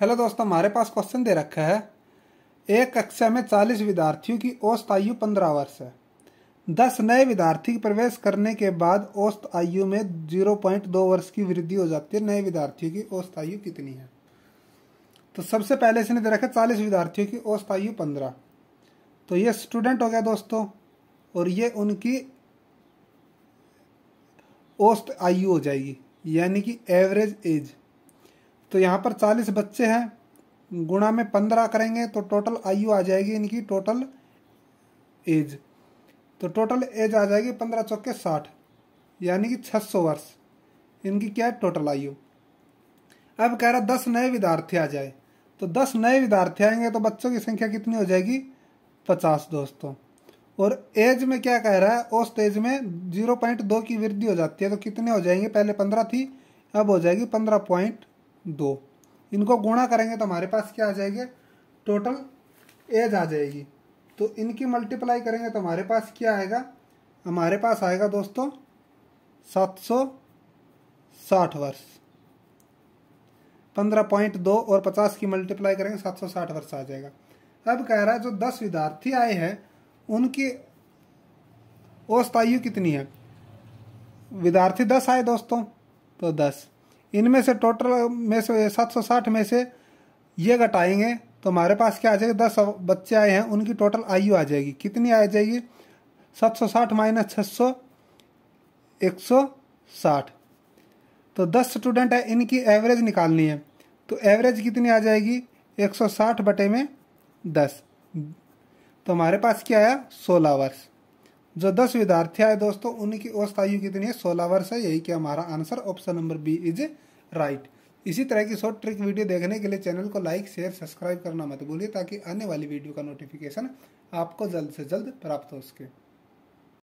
hello दोस्तों हमारे पास question दे रखा है एक कक्षा में चालीस विद्यार्थियों की औस्त आयु पंद्रह वर्ष है दस नए विद्यार्थी प्रवेश करने के बाद औस्त आयु में जीरो पॉइंट दो वर्ष की वृद्धि हो जाती है नए विद्यार्थियों की औस्त आयु कितनी है तो सबसे पहले इसने दे रखा है चालीस विद्यार्थियों की औस्त आयु पंद्रह तो ये स्टूडेंट हो गया दोस्तों और ये उनकी औस्त आयु हो जाएगी यानी कि एवरेज एज तो यहाँ पर चालीस बच्चे हैं गुणा में पंद्रह करेंगे तो टोटल आयु आ जाएगी इनकी टोटल एज तो टोटल एज आ जाएगी पंद्रह चौके साठ यानी कि छः सौ वर्ष इनकी क्या है टोटल आयु अब कह रहा दस नए विद्यार्थी आ जाए तो दस नए विद्यार्थी आएंगे तो बच्चों की संख्या कितनी हो जाएगी पचास दोस्तों और एज में क्या कह रहा है उस एज में जीरो पॉइंट दो की वृद्धि हो जाती है तो कितने हो जाएंगे पहले पंद्रह थी अब हो जाएगी पंद्रह पॉइंट दो इनको गुणा करेंगे तो हमारे पास क्या आ जाएगी टोटल एज आ जाएगी तो इनकी मल्टीप्लाई करेंगे तो हमारे पास क्या आएगा हमारे पास आएगा दोस्तों सात सौ साठ वर्ष पंद्रह पॉइंट दो और पचास की मल्टीप्लाई करेंगे सात सौ साठ वर्ष आ जाएगा अब कह रहा है जो दस विद्यार्थी आए हैं उनकी औसत आयु कितनी है विद्यार्थी दस आए दोस्तों तो दस इनमें से टोटल में से सात सौ साठ में से ये घटाएंगे तो हमारे पास क्या आ जाएगा दस बच्चे आए हैं उनकी टोटल आयु आ जाएगी कितनी आ जाएगी सात सौ साठ माइनस छः सौ एक सौ साठ तो दस स्टूडेंट है इनकी एवरेज निकालनी है तो एवरेज कितनी आ जाएगी एक सौ साठ बटे में दस तो हमारे पास क्या आया सोलह वर्ष जो दस विद्यार्थी आए दोस्तों उनकी की औसत आयु कितनी है सोलह वर्ष है यही कि हमारा answer option number B is right इसी तरह की शॉर्ट ट्रिक वीडियो देखने के लिए चैनल को लाइक शेयर सब्सक्राइब करना मत भूलिए ताकि आने वाली वीडियो का नोटिफिकेशन आपको जल्द से जल्द प्राप्त हो सके